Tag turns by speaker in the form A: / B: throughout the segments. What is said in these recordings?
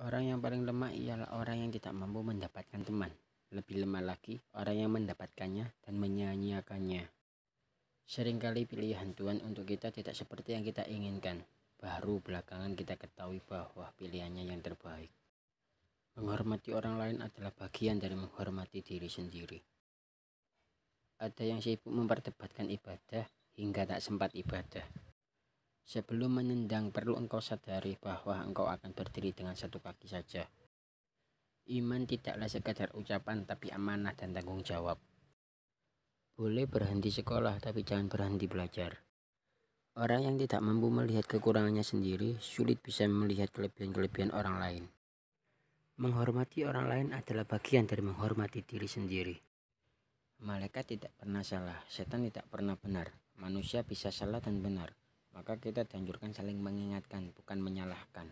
A: Orang yang paling lemah ialah orang yang tidak mampu mendapatkan teman. Lebih lemah lagi, orang yang mendapatkannya dan menyanyiakannya. Seringkali pilihan Tuhan untuk kita tidak seperti yang kita inginkan. Baru belakangan kita ketahui bahwa pilihannya yang terbaik. Menghormati orang lain adalah bagian dari menghormati diri sendiri. Ada yang sibuk memperdebatkan ibadah hingga tak sempat ibadah. Sebelum menendang perlu engkau sadari bahwa engkau akan berdiri dengan satu kaki saja. Iman tidaklah sekadar ucapan tapi amanah dan tanggung jawab. Boleh berhenti sekolah tapi jangan berhenti belajar. Orang yang tidak mampu melihat kekurangannya sendiri sulit bisa melihat kelebihan-kelebihan orang lain. Menghormati orang lain adalah bagian dari menghormati diri sendiri. Malaikat tidak pernah salah, setan tidak pernah benar, manusia bisa salah dan benar maka kita dianjurkan saling mengingatkan, bukan menyalahkan.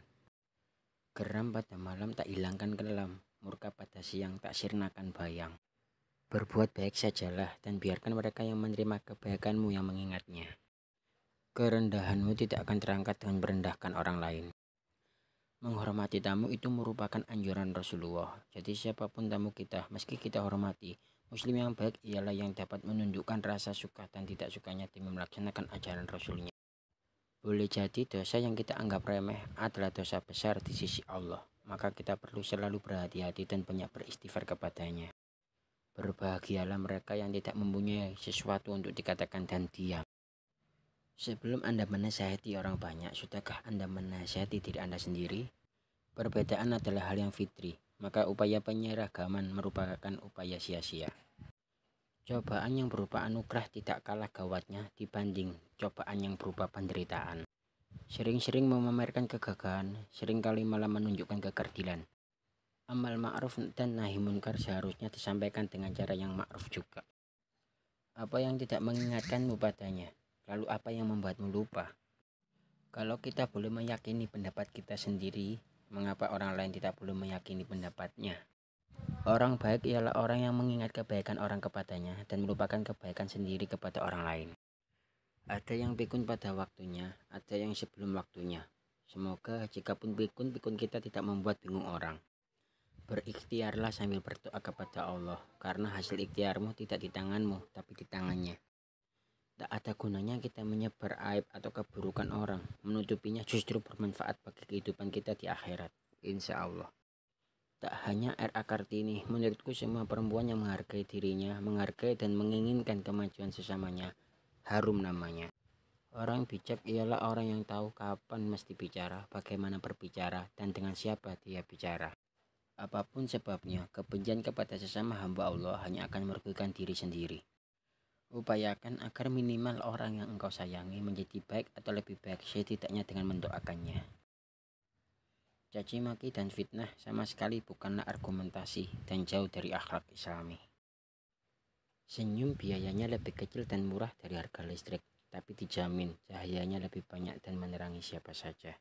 A: Geram pada malam tak hilangkan kelam, murka pada siang tak sirnakan bayang. Berbuat baik sajalah dan biarkan mereka yang menerima kebaikanmu yang mengingatnya. Kerendahanmu tidak akan terangkat dengan merendahkan orang lain. Menghormati tamu itu merupakan anjuran Rasulullah. Jadi siapapun tamu kita, meski kita hormati, muslim yang baik ialah yang dapat menunjukkan rasa suka dan tidak sukanya demi melaksanakan ajaran Rasulnya. Boleh jadi dosa yang kita anggap remeh adalah dosa besar di sisi Allah, maka kita perlu selalu berhati-hati dan banyak beristighfar kepadanya. Berbahagialah mereka yang tidak mempunyai sesuatu untuk dikatakan dan diam. Sebelum Anda menasihati orang banyak, sudahkah Anda menasihati diri Anda sendiri? Perbedaan adalah hal yang fitri, maka upaya penyeragaman merupakan upaya sia-sia. Cobaan yang berupa anugerah tidak kalah gawatnya dibanding cobaan yang berupa penderitaan. Sering-sering memamerkan kegagahan, seringkali malah menunjukkan kekerdilan. Amal ma'ruf dan nahi munkar seharusnya disampaikan dengan cara yang ma'ruf juga. Apa yang tidak mengingatkanmu padanya? Lalu apa yang membuatmu lupa? Kalau kita boleh meyakini pendapat kita sendiri, mengapa orang lain tidak boleh meyakini pendapatnya? Orang baik ialah orang yang mengingat kebaikan orang kepadanya dan melupakan kebaikan sendiri kepada orang lain. Ada yang pikun pada waktunya, ada yang sebelum waktunya. Semoga jika pun pikun, pikun kita tidak membuat bingung orang. Berikhtiarlah sambil berdoa kepada Allah, karena hasil ikhtiarmu tidak di tanganmu, tapi di tangannya. Tak ada gunanya kita menyebar aib atau keburukan orang, menutupinya justru bermanfaat bagi kehidupan kita di akhirat. Insya Allah. Tak hanya R.A. Kartini, menurutku semua perempuan yang menghargai dirinya, menghargai dan menginginkan kemajuan sesamanya, Harum namanya. Orang bijak ialah orang yang tahu kapan mesti bicara, bagaimana berbicara, dan dengan siapa dia bicara. Apapun sebabnya, kebencian kepada sesama hamba Allah hanya akan merugikan diri sendiri. Upayakan agar minimal orang yang engkau sayangi menjadi baik atau lebih baik setidaknya dengan mendoakannya. Caci maki dan fitnah sama sekali bukanlah argumentasi dan jauh dari akhlak islami. Senyum biayanya lebih kecil dan murah dari harga listrik, tapi dijamin cahayanya lebih banyak dan menerangi siapa saja.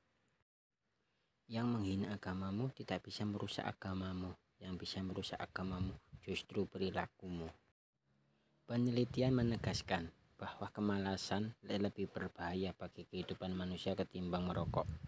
A: Yang menghina agamamu tidak bisa merusak agamamu, yang bisa merusak agamamu justru perilakumu. Penelitian menegaskan bahwa kemalasan lebih berbahaya bagi kehidupan manusia ketimbang merokok.